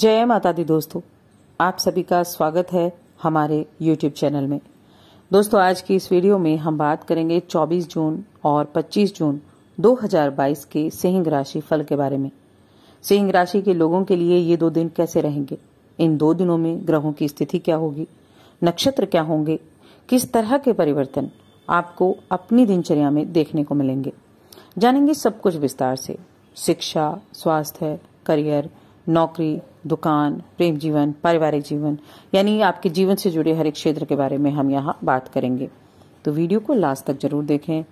जय माता दी दोस्तों आप सभी का स्वागत है हमारे YouTube चैनल में दोस्तों आज की इस वीडियो में हम बात करेंगे 24 जून और 25 जून 2022 के सिंह राशि फल के बारे में सिंह राशि के लोगों के लिए ये दो दिन कैसे रहेंगे इन दो दिनों में ग्रहों की स्थिति क्या होगी नक्षत्र क्या होंगे किस तरह के परिवर्तन आपको अपनी दिनचर्या में देखने को मिलेंगे जानेंगे सब कुछ विस्तार से शिक्षा स्वास्थ्य करियर नौकरी दुकान प्रेम जीवन पारिवारिक जीवन यानी आपके जीवन से जुड़े हर एक क्षेत्र के बारे में हम यहाँ बात करेंगे तो वीडियो को लास्ट तक जरूर देखें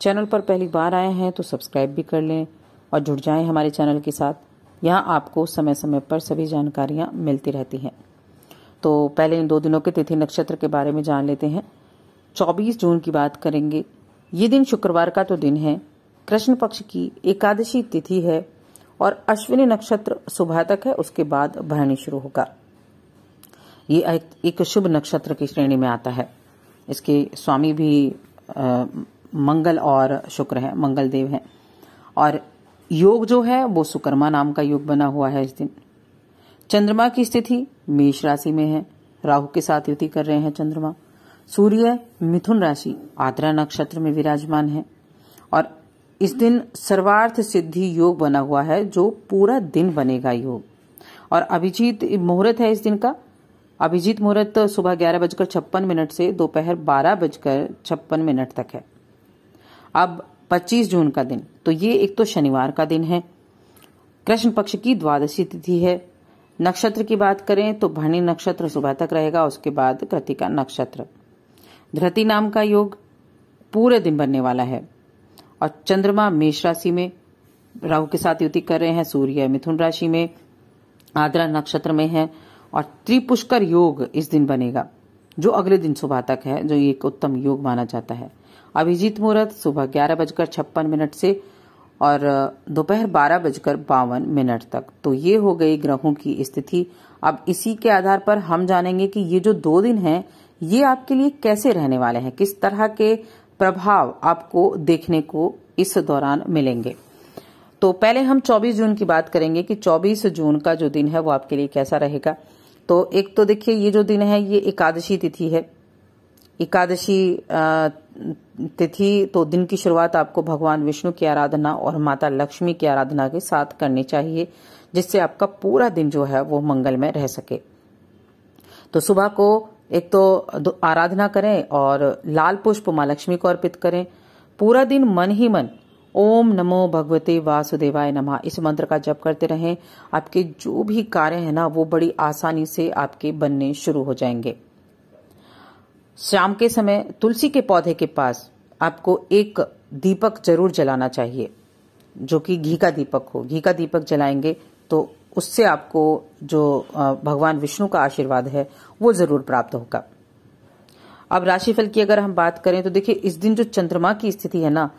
चैनल पर पहली बार आए हैं तो सब्सक्राइब भी कर लें और जुड़ जाएं हमारे चैनल के साथ यहाँ आपको समय समय पर सभी जानकारियाँ मिलती रहती हैं तो पहले इन दो दिनों के तिथि नक्षत्र के बारे में जान लेते हैं चौबीस जून की बात करेंगे ये दिन शुक्रवार का तो दिन है कृष्ण पक्ष की एकादशी तिथि है और अश्विनी नक्षत्र सुबह तक है उसके बाद भरणी शुरू होगा ये एक शुभ नक्षत्र की श्रेणी में आता है इसके स्वामी भी आ, मंगल और शुक्र है मंगल देव है और योग जो है वो सुकर्मा नाम का योग बना हुआ है इस दिन चंद्रमा की स्थिति मेष राशि में है राहु के साथ युति कर रहे हैं चंद्रमा सूर्य मिथुन राशि आद्रा नक्षत्र में विराजमान है और इस दिन सर्वार्थ सिद्धि योग बना हुआ है जो पूरा दिन बनेगा योग और अभिजीत मुहूर्त है इस दिन का अभिजीत मुहूर्त सुबह ग्यारह बजकर छप्पन मिनट से दोपहर बारह बजकर छप्पन मिनट तक है अब 25 जून का दिन तो ये एक तो शनिवार का दिन है कृष्ण पक्ष की द्वादशी तिथि है नक्षत्र की बात करें तो भरणी नक्षत्र सुबह तक रहेगा उसके बाद कृतिका नक्षत्र धृति नाम का योग पूरे दिन बनने वाला है और चंद्रमा मेष राशि में राहु के साथ युति कर रहे हैं सूर्य मिथुन राशि में आद्रा नक्षत्र में है और त्रिपुष्कर योग इस दिन बनेगा जो अगले दिन सुबह तक है जो एक उत्तम योग माना जाता है अभिजीत मुहूर्त सुबह ग्यारह बजकर छप्पन मिनट से और दोपहर बारह बजकर बावन मिनट तक तो ये हो गई ग्रहों की स्थिति अब इसी के आधार पर हम जानेंगे कि ये जो दो दिन हैं ये आपके लिए कैसे रहने वाले हैं किस तरह के प्रभाव आपको देखने को इस दौरान मिलेंगे तो पहले हम 24 जून की बात करेंगे कि 24 जून का जो दिन है वो आपके लिए कैसा रहेगा तो एक तो देखिए ये जो दिन है ये एकादशी तिथि है एकादशी तिथि तो दिन की शुरुआत आपको भगवान विष्णु की आराधना और माता लक्ष्मी की आराधना के साथ करनी चाहिए जिससे आपका पूरा दिन जो है वो मंगलमय रह सके तो सुबह को एक तो आराधना करें और लाल पुष्प माँ लक्ष्मी को अर्पित करें पूरा दिन मन ही मन ओम नमो भगवते वासुदेवाय नमः इस मंत्र का जप करते रहें आपके जो भी कार्य है ना वो बड़ी आसानी से आपके बनने शुरू हो जाएंगे शाम के समय तुलसी के पौधे के पास आपको एक दीपक जरूर जलाना चाहिए जो कि घी का दीपक हो घी का दीपक जलाएंगे तो उससे आपको जो भगवान विष्णु का आशीर्वाद है वो जरूर प्राप्त होगा अब राशिफल की अगर हम बात करें तो देखिए इस दिन जो चंद्रमा की स्थिति है ना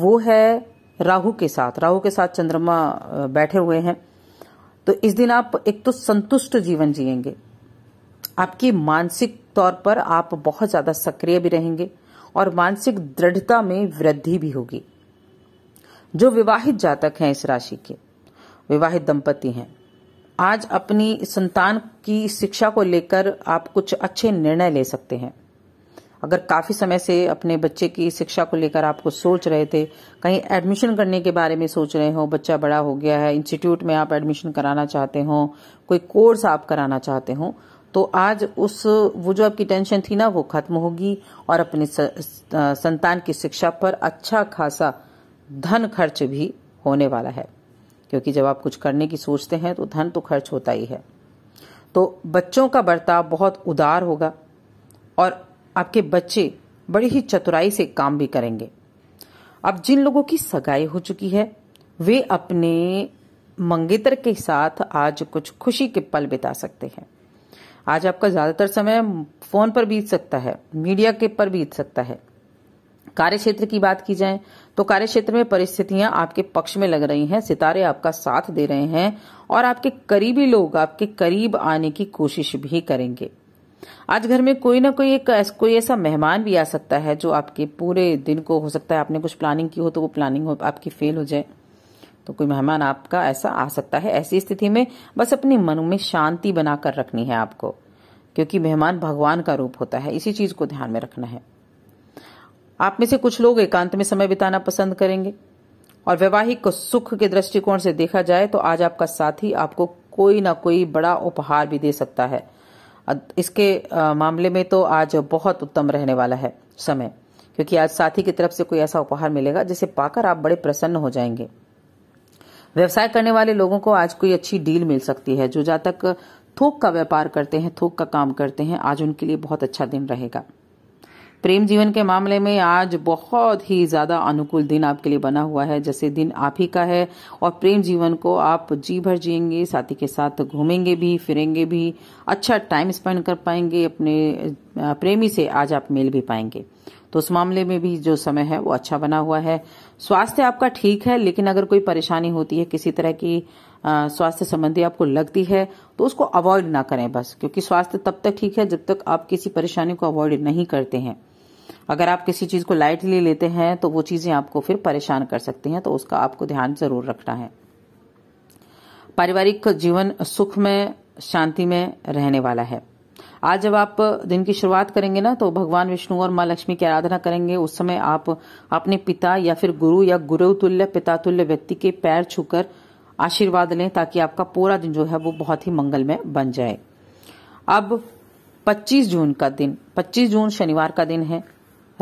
वो है राहु के साथ राहु के साथ चंद्रमा बैठे हुए हैं तो इस दिन आप एक तो संतुष्ट जीवन जिएंगे आपकी मानसिक तौर पर आप बहुत ज्यादा सक्रिय भी रहेंगे और मानसिक दृढ़ता में वृद्धि भी होगी जो विवाहित जातक हैं इस राशि के विवाहित दंपति हैं आज अपनी संतान की शिक्षा को लेकर आप कुछ अच्छे निर्णय ले सकते हैं अगर काफ़ी समय से अपने बच्चे की शिक्षा को लेकर आप कुछ सोच रहे थे कहीं एडमिशन करने के बारे में सोच रहे हो बच्चा बड़ा हो गया है इंस्टीट्यूट में आप एडमिशन कराना चाहते हो कोई कोर्स आप कराना चाहते हो तो आज उस वो जो आपकी टेंशन थी ना वो खत्म होगी और अपने संतान की शिक्षा पर अच्छा खासा धन खर्च भी होने वाला है क्योंकि जब आप कुछ करने की सोचते हैं तो धन तो खर्च होता ही है तो बच्चों का बर्ताव बहुत उदार होगा और आपके बच्चे बड़ी ही चतुराई से काम भी करेंगे अब जिन लोगों की सगाई हो चुकी है वे अपने मंगेतर के साथ आज कुछ खुशी के पल बिता सकते हैं आज आपका ज्यादातर समय फोन पर बीत सकता है मीडिया के पर बीत सकता है कार्य क्षेत्र की बात की जाए तो कार्य क्षेत्र में परिस्थितियां आपके पक्ष में लग रही हैं सितारे आपका साथ दे रहे हैं और आपके करीबी लोग आपके करीब आने की कोशिश भी करेंगे आज घर में कोई ना कोई एक कोई ऐसा मेहमान भी आ सकता है जो आपके पूरे दिन को हो सकता है आपने कुछ प्लानिंग की हो तो वो प्लानिंग हो आपकी फेल हो जाए तो कोई मेहमान आपका ऐसा आ सकता है ऐसी स्थिति में बस अपने मन में शांति बनाकर रखनी है आपको क्योंकि मेहमान भगवान का रूप होता है इसी चीज को ध्यान में रखना है आप में से कुछ लोग एकांत में समय बिताना पसंद करेंगे और वैवाहिक सुख के दृष्टिकोण से देखा जाए तो आज आपका साथी आपको कोई ना कोई बड़ा उपहार भी दे सकता है इसके मामले में तो आज बहुत उत्तम रहने वाला है समय क्योंकि आज साथी की तरफ से कोई ऐसा उपहार मिलेगा जिसे पाकर आप बड़े प्रसन्न हो जाएंगे व्यवसाय करने वाले लोगों को आज कोई अच्छी डील मिल सकती है जो जातक तक थोक का व्यापार करते हैं थोक का काम करते हैं आज उनके लिए बहुत अच्छा दिन रहेगा प्रेम जीवन के मामले में आज बहुत ही ज़्यादा अनुकूल दिन आपके लिए बना हुआ है जैसे दिन आप ही का है और प्रेम जीवन को आप जी भर जियेंगे साथी के साथ घूमेंगे भी फिरेंगे भी अच्छा टाइम स्पेंड कर पाएंगे अपने प्रेमी से आज आप मिल भी पाएंगे तो उस मामले में भी जो समय है वो अच्छा बना हुआ है स्वास्थ्य आपका ठीक है लेकिन अगर कोई परेशानी होती है किसी तरह की स्वास्थ्य संबंधी आपको लगती है तो उसको अवॉइड ना करें बस क्योंकि स्वास्थ्य तब तक ठीक है जब तक आप किसी परेशानी को अवॉइड नहीं करते हैं अगर आप किसी चीज़ को लाइटली लेते हैं तो वो चीज़ें आपको फिर परेशान कर सकती हैं तो उसका आपको ध्यान जरूर रखना है पारिवारिक जीवन सुख में शांति में रहने वाला है आज जब आप दिन की शुरुआत करेंगे ना तो भगवान विष्णु और माँ लक्ष्मी की आराधना करेंगे उस समय आप अपने पिता या फिर गुरु या गुरु तुल्य पिता तुल्य व्यक्ति के पैर छूकर आशीर्वाद लें ताकि आपका पूरा दिन जो है वो बहुत ही मंगलमय बन जाए अब 25 जून का दिन 25 जून शनिवार का दिन है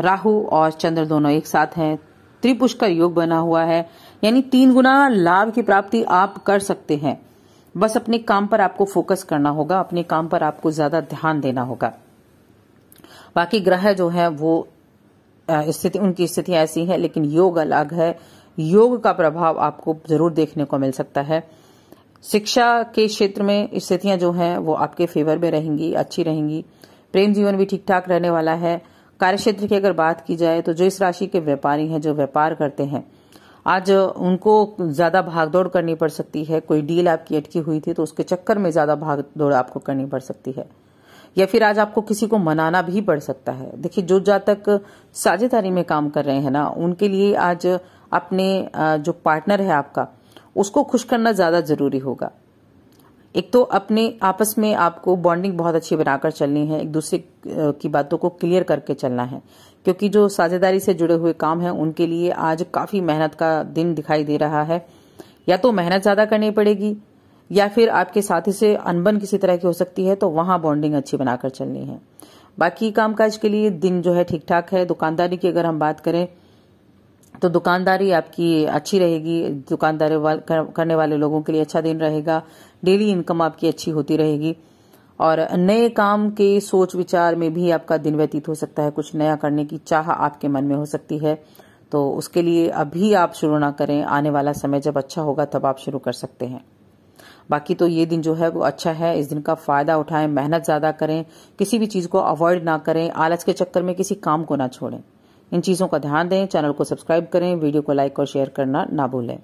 राहु और चंद्र दोनों एक साथ हैं त्रिपुष का योग बना हुआ है यानी तीन गुना लाभ की प्राप्ति आप कर सकते हैं बस अपने काम पर आपको फोकस करना होगा अपने काम पर आपको ज्यादा ध्यान देना होगा बाकी ग्रह जो है वो स्थिति उनकी स्थिति ऐसी है लेकिन योग अलग है योग का प्रभाव आपको जरूर देखने को मिल सकता है शिक्षा के क्षेत्र में स्थितियां जो हैं वो आपके फेवर में रहेंगी अच्छी रहेंगी प्रेम जीवन भी ठीक ठाक रहने वाला है कार्यक्षेत्र की अगर बात की जाए तो जो इस राशि के व्यापारी हैं जो व्यापार करते हैं आज उनको ज़्यादा भागदौड़ करनी पड़ सकती है कोई डील आपकी अटकी हुई थी तो उसके चक्कर में ज़्यादा भागदौड़ आपको करनी पड़ सकती है या फिर आज आपको किसी को मनाना भी पड़ सकता है देखिए जो जातक साझेदारी में काम कर रहे हैं ना उनके लिए आज अपने जो पार्टनर है आपका उसको खुश करना ज़्यादा ज़रूरी होगा एक तो अपने आपस में आपको बॉन्डिंग बहुत अच्छी बनाकर चलनी है एक दूसरे की बातों को क्लियर करके चलना है क्योंकि जो साझेदारी से जुड़े हुए काम हैं उनके लिए आज काफ़ी मेहनत का दिन दिखाई दे रहा है या तो मेहनत ज़्यादा करनी पड़ेगी या फिर आपके साथी से अनबन किसी तरह की हो सकती है तो वहां बॉन्डिंग अच्छी बनाकर चलनी है बाकी कामकाज के लिए दिन जो है ठीक ठाक है दुकानदारी की अगर हम बात करें तो दुकानदारी आपकी अच्छी रहेगी दुकानदारी वाल, करने वाले लोगों के लिए अच्छा दिन रहेगा डेली इनकम आपकी अच्छी होती रहेगी और नए काम के सोच विचार में भी आपका दिन व्यतीत हो सकता है कुछ नया करने की चाह आपके मन में हो सकती है तो उसके लिए अभी आप शुरू ना करें आने वाला समय जब अच्छा होगा तब आप शुरू कर सकते हैं बाकी तो ये दिन जो है वो अच्छा है इस दिन का फायदा उठाएं मेहनत ज्यादा करें किसी भी चीज को अवॉइड ना करें आलस के चक्कर में किसी काम को ना छोड़ें इन चीज़ों का ध्यान दें चैनल को सब्सक्राइब करें वीडियो को लाइक और शेयर करना ना भूलें